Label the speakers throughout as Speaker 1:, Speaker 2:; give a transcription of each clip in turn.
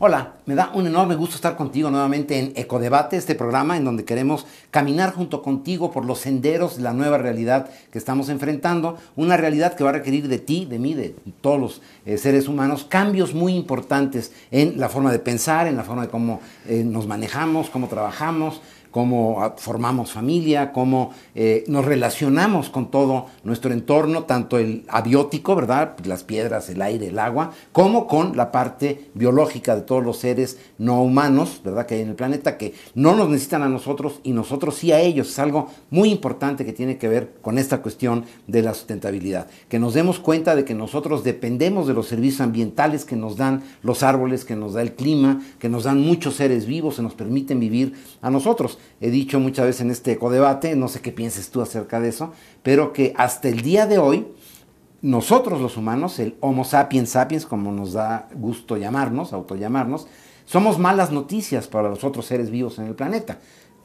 Speaker 1: Hola, me da un enorme gusto estar contigo nuevamente en Ecodebate, este programa en donde queremos caminar junto contigo por los senderos de la nueva realidad que estamos enfrentando, una realidad que va a requerir de ti, de mí, de todos los eh, seres humanos, cambios muy importantes en la forma de pensar, en la forma de cómo eh, nos manejamos, cómo trabajamos, cómo formamos familia, cómo eh, nos relacionamos con todo nuestro entorno, tanto el abiótico, ¿verdad? Las piedras, el aire, el agua, como con la parte biológica de todos los seres no humanos, ¿verdad? Que hay en el planeta, que no nos necesitan a nosotros y nosotros sí a ellos. Es algo muy importante que tiene que ver con esta cuestión de la sustentabilidad. Que nos demos cuenta de que nosotros dependemos de los servicios ambientales que nos dan los árboles, que nos da el clima, que nos dan muchos seres vivos, se nos permiten vivir a nosotros he dicho muchas veces en este ecodebate, no sé qué pienses tú acerca de eso, pero que hasta el día de hoy, nosotros los humanos, el Homo sapiens sapiens, como nos da gusto llamarnos, autollamarnos, somos malas noticias para los otros seres vivos en el planeta.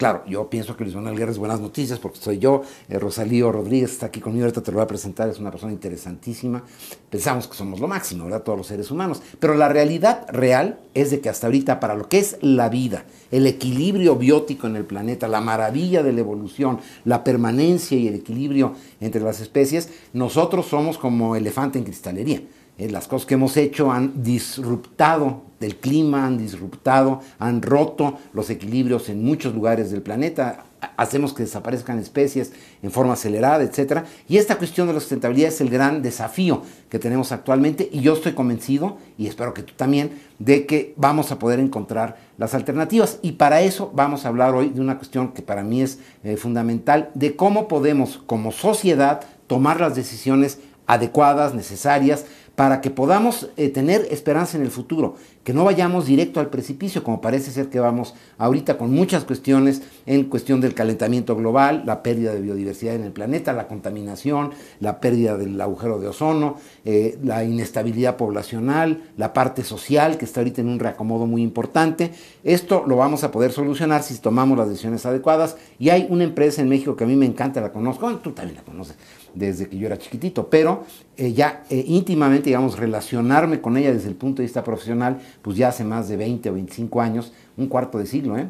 Speaker 1: Claro, yo pienso que Luis Manuel Guerra es buenas noticias porque soy yo, eh, Rosalío Rodríguez está aquí conmigo, ahorita te lo voy a presentar, es una persona interesantísima. Pensamos que somos lo máximo, ¿verdad? Todos los seres humanos. Pero la realidad real es de que hasta ahorita, para lo que es la vida, el equilibrio biótico en el planeta, la maravilla de la evolución, la permanencia y el equilibrio entre las especies, nosotros somos como elefante en cristalería. Eh, las cosas que hemos hecho han disruptado el clima, han disruptado, han roto los equilibrios en muchos lugares del planeta, hacemos que desaparezcan especies en forma acelerada, etc. Y esta cuestión de la sustentabilidad es el gran desafío que tenemos actualmente y yo estoy convencido, y espero que tú también, de que vamos a poder encontrar las alternativas. Y para eso vamos a hablar hoy de una cuestión que para mí es eh, fundamental, de cómo podemos como sociedad tomar las decisiones adecuadas, necesarias, para que podamos eh, tener esperanza en el futuro, que no vayamos directo al precipicio, como parece ser que vamos ahorita con muchas cuestiones en cuestión del calentamiento global, la pérdida de biodiversidad en el planeta, la contaminación, la pérdida del agujero de ozono, eh, la inestabilidad poblacional, la parte social, que está ahorita en un reacomodo muy importante. Esto lo vamos a poder solucionar si tomamos las decisiones adecuadas. Y hay una empresa en México que a mí me encanta, la conozco, tú también la conoces desde que yo era chiquitito, pero eh, ya eh, íntimamente, digamos, relacionarme con ella desde el punto de vista profesional, pues ya hace más de 20 o 25 años, un cuarto de siglo, ¿eh?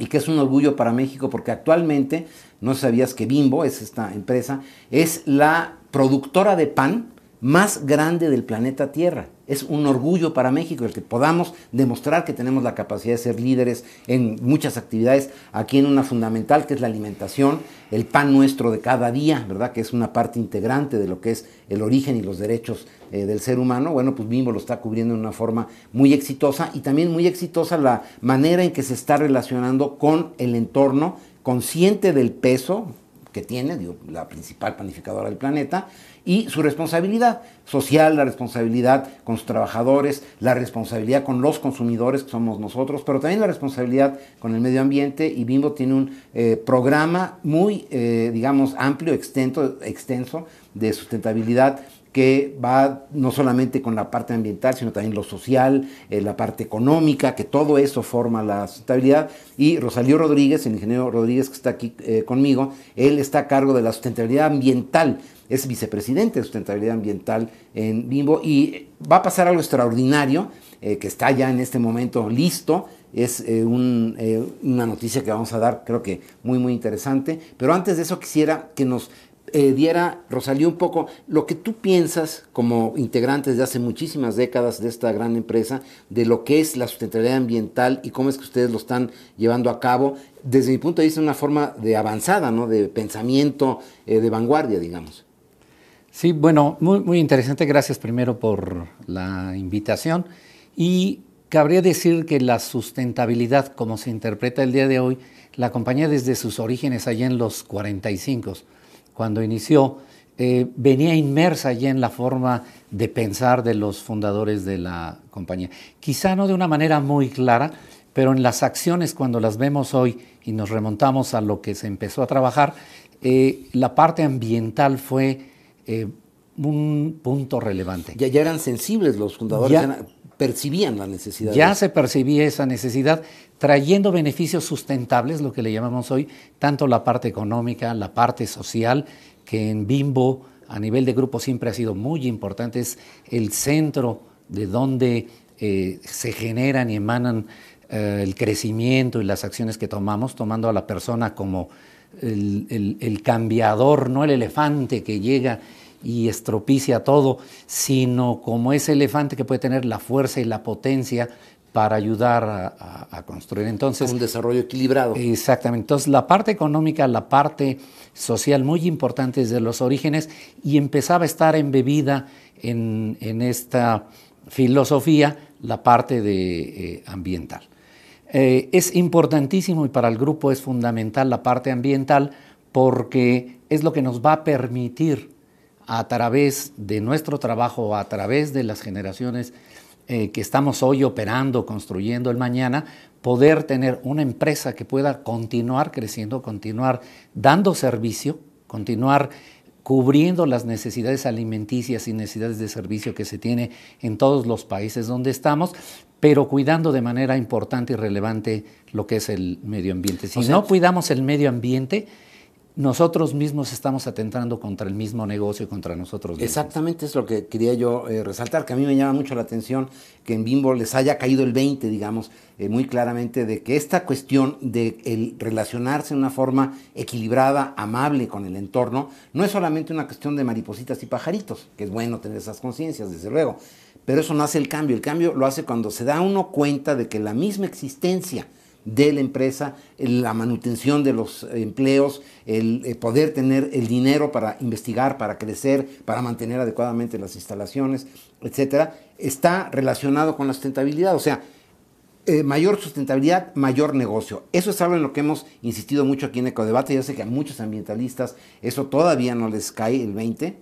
Speaker 1: Y que es un orgullo para México porque actualmente, no sabías que Bimbo, es esta empresa, es la productora de pan más grande del planeta Tierra. Es un orgullo para México el que podamos demostrar que tenemos la capacidad de ser líderes en muchas actividades, aquí en una fundamental que es la alimentación, el pan nuestro de cada día, ¿verdad? Que es una parte integrante de lo que es el origen y los derechos eh, del ser humano. Bueno, pues Bimbo lo está cubriendo de una forma muy exitosa y también muy exitosa la manera en que se está relacionando con el entorno, consciente del peso, tiene, digo, la principal planificadora del planeta, y su responsabilidad social, la responsabilidad con sus trabajadores, la responsabilidad con los consumidores, que somos nosotros, pero también la responsabilidad con el medio ambiente, y Bimbo tiene un eh, programa muy, eh, digamos, amplio, extenso, extenso de sustentabilidad que va no solamente con la parte ambiental, sino también lo social, eh, la parte económica, que todo eso forma la sustentabilidad. Y Rosalío Rodríguez, el ingeniero Rodríguez que está aquí eh, conmigo, él está a cargo de la sustentabilidad ambiental, es vicepresidente de sustentabilidad ambiental en Bimbo y va a pasar algo extraordinario eh, que está ya en este momento listo. Es una noticia que vamos a dar, creo que muy, muy interesante. Pero antes de eso quisiera que nos eh, diera, Rosalía, un poco lo que tú piensas como integrantes de hace muchísimas décadas de esta gran empresa, de lo que es la sustentabilidad ambiental y cómo es que ustedes lo están llevando a cabo, desde mi punto de vista, una forma de avanzada, ¿no? de pensamiento, eh, de vanguardia, digamos.
Speaker 2: Sí, bueno, muy, muy interesante. Gracias primero por la invitación. Y cabría decir que la sustentabilidad, como se interpreta el día de hoy, la compañía desde sus orígenes allá en los 45 cuando inició, eh, venía inmersa ya en la forma de pensar de los fundadores de la compañía. Quizá no de una manera muy clara, pero en las acciones cuando las vemos hoy y nos remontamos a lo que se empezó a trabajar, eh, la parte ambiental fue eh, un punto relevante.
Speaker 1: Ya, eran sensibles los fundadores, ya, percibían la necesidad. Ya se
Speaker 2: percibía esa necesidad, trayendo beneficios sustentables, lo que le llamamos hoy, tanto la parte económica, la parte social, que en Bimbo a nivel de grupo siempre ha sido muy importante, es el centro de donde eh, se generan y emanan eh, el crecimiento y las acciones que tomamos, tomando a la persona como el cambiador, no el elefante que llega y estropicia todo, sino como ese elefante que puede tener la fuerza y la potencia para ayudar a, construir. Entonces, un desarrollo equilibrado. Exactamente. Entonces, la parte económica, la parte social muy importante desde los orígenes y empezaba a estar embebida en, esta filosofía la parte de, eh, ambiental. Eh, es importantísimo y para el grupo es fundamental la parte ambiental porque es lo que nos va a permitir a través de nuestro trabajo, a través de las generaciones eh, que estamos hoy operando, construyendo el mañana, poder tener una empresa que pueda continuar creciendo, continuar dando servicio, continuar cubriendo las necesidades alimenticias y necesidades de servicio que se tiene en todos los países donde estamos, pero cuidando de manera importante y relevante lo que es el medio ambiente. Si no cuidamos el medio ambiente, nosotros mismos estamos atentando contra el mismo negocio y contra nosotros mismos. Exactamente es lo que quería
Speaker 1: yo eh, resaltar, que a mí me llama mucho la atención que en Bimbo les haya caído el 20, digamos, eh, muy claramente, de que esta cuestión de el relacionarse de una forma equilibrada, amable con el entorno, no es solamente una cuestión de maripositas y pajaritos, que es bueno tener esas conciencias, desde luego, pero eso no hace el cambio, el cambio lo hace cuando se da uno cuenta de que la misma existencia, de la empresa, la manutención de los empleos, el eh, poder tener el dinero para investigar, para crecer, para mantener adecuadamente las instalaciones, etcétera, está relacionado con la sustentabilidad. O sea, eh, mayor sustentabilidad, mayor negocio. Eso es algo en lo que hemos insistido mucho aquí en Ecodebate. Yo sé que a muchos ambientalistas eso todavía no les cae el 20,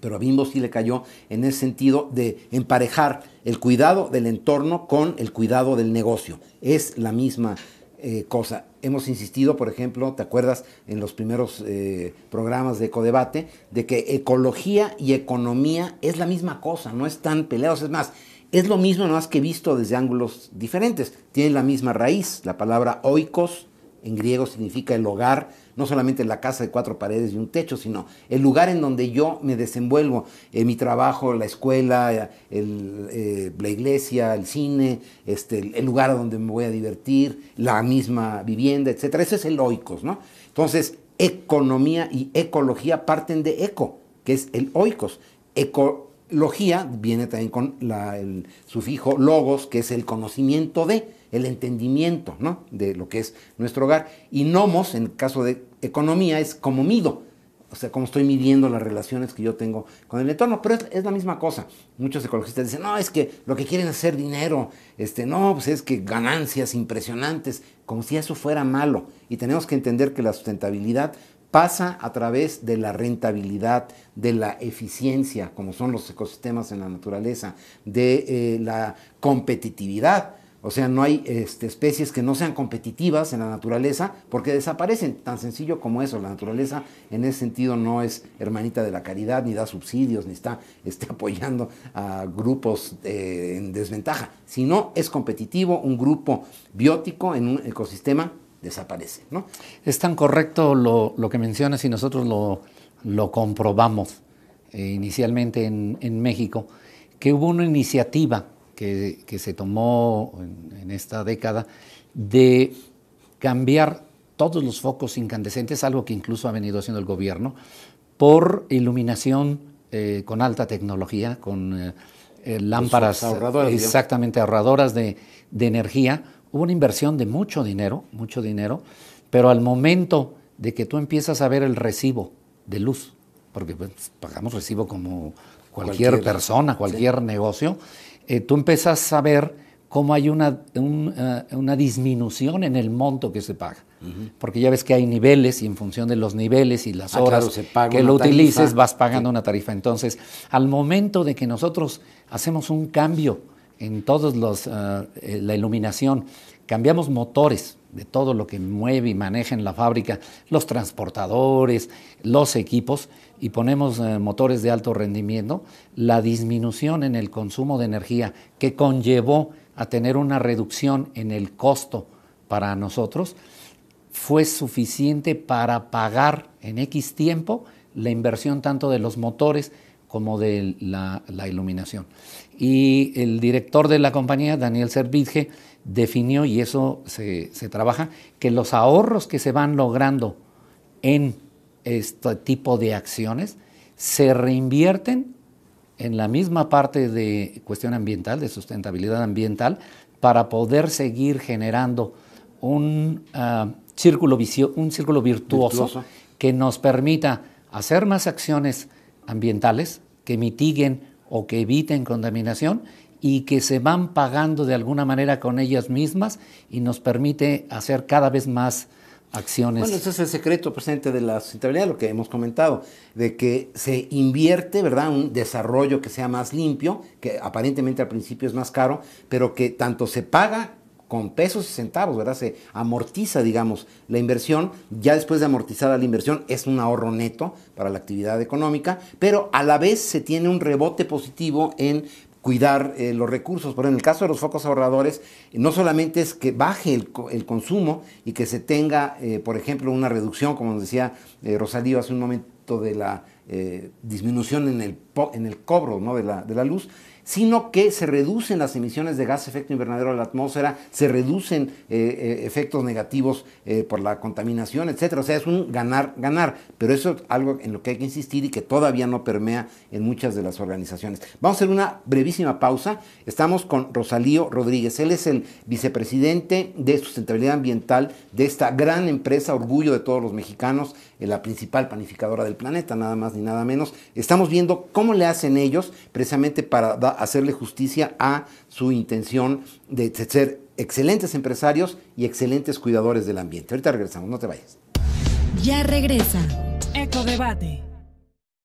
Speaker 1: pero a Bimbo sí le cayó en el sentido de emparejar el cuidado del entorno con el cuidado del negocio. Es la misma eh, cosa. Hemos insistido, por ejemplo, ¿te acuerdas en los primeros eh, programas de Ecodebate? De que ecología y economía es la misma cosa, no están peleados. Es más, es lo mismo, no más que visto desde ángulos diferentes. Tienen la misma raíz, la palabra oikos en griego significa el hogar, no solamente la casa de cuatro paredes y un techo, sino el lugar en donde yo me desenvuelvo, eh, mi trabajo, la escuela, eh, eh, la iglesia, el cine, este, el lugar donde me voy a divertir, la misma vivienda, etc. Eso es el oikos, ¿no? Entonces, economía y ecología parten de eco, que es el oikos. Eco, Logía viene también con el sufijo logos, que es el conocimiento de, el entendimiento ¿no? de lo que es nuestro hogar. Y nomos, en caso de economía, es como mido, o sea, como estoy midiendo las relaciones que yo tengo con el entorno. Pero es, la misma cosa. Muchos ecologistas dicen, no, es que lo que quieren es hacer dinero, este, no, pues es que ganancias impresionantes, como si eso fuera malo. Y tenemos que entender que la sustentabilidad pasa a través de la rentabilidad, de la eficiencia, como son los ecosistemas en la naturaleza, de eh, la competitividad. O sea, no hay este, especies que no sean competitivas en la naturaleza porque desaparecen, tan sencillo como eso. La naturaleza en ese sentido no es hermanita de la caridad, ni da subsidios, ni está este, apoyando a grupos eh, en desventaja, sino es competitivo un grupo
Speaker 2: biótico en un ecosistema desaparece. ¿no? Es tan correcto lo, que mencionas y nosotros lo, comprobamos eh, inicialmente en, México, que hubo una iniciativa que, se tomó en, esta década de cambiar todos los focos incandescentes, algo que incluso ha venido haciendo el gobierno, por iluminación eh, con alta tecnología, con eh, pues lámparas ahorradoras, exactamente ahorradoras de, de energía Hubo una inversión de mucho dinero, mucho dinero, pero al momento de que tú empiezas a ver el recibo de luz, porque pues, pagamos recibo como cualquier, persona, cualquier negocio, eh, tú empiezas a ver cómo hay una, eh, una disminución en el monto que se paga. Porque ya ves que hay niveles y en función de los niveles y las ah, horas que lo utilices vas pagando una tarifa. Entonces, al momento de que nosotros hacemos un cambio, en todos los, ah, eh, la iluminación, cambiamos motores de todo lo que mueve y maneja en la fábrica, los transportadores, los equipos, y ponemos eh, motores de alto rendimiento, la disminución en el consumo de energía que conllevó a tener una reducción en el costo para nosotros, fue suficiente para pagar en X tiempo la inversión tanto de los motores, como de la, iluminación. Y el director de la compañía, Daniel Servidge definió, y eso se, trabaja, que los ahorros que se van logrando en este tipo de acciones se reinvierten en la misma parte de cuestión ambiental, de sustentabilidad ambiental, para poder seguir generando un, ah, círculo, virtuoso, que nos permita hacer más acciones ambientales que mitiguen o que eviten contaminación y que se van pagando de alguna manera con ellas mismas y nos permite hacer cada vez más acciones. Bueno, ese es
Speaker 1: el secreto, presente de la sustentabilidad, lo que hemos comentado, de que se invierte, ¿verdad?, un desarrollo que sea más limpio, que aparentemente al principio es más caro, pero que tanto se paga con pesos y centavos, ¿verdad? Se amortiza, digamos, la inversión. Ya después de amortizada la inversión es un ahorro neto para la actividad económica, pero a la vez se tiene un rebote positivo en cuidar eh, los recursos. Pero en el caso de los focos ahorradores, no solamente es que baje el, consumo y que se tenga, eh, por ejemplo, una reducción, como decía eh, Rosalío hace un momento, de la disminución en el, en el cobro de la luz, sino que se reducen las emisiones de gas efecto invernadero a la atmósfera, se reducen eh, eh, efectos negativos eh, por la contaminación, etcétera. O sea, es un ganar, ganar. Pero eso es algo en lo que hay que insistir y que todavía no permea en muchas de las organizaciones. Vamos a hacer una brevísima pausa. Estamos con Rosalío Rodríguez. Él es el vicepresidente de sustentabilidad ambiental de esta gran empresa, orgullo de todos los mexicanos, la principal panificadora del planeta, nada más ni nada menos. Estamos viendo cómo le hacen ellos precisamente para hacerle justicia a su intención de ser excelentes empresarios y excelentes cuidadores del ambiente. Ahorita regresamos, no te vayas.
Speaker 2: Ya regresa. Debate.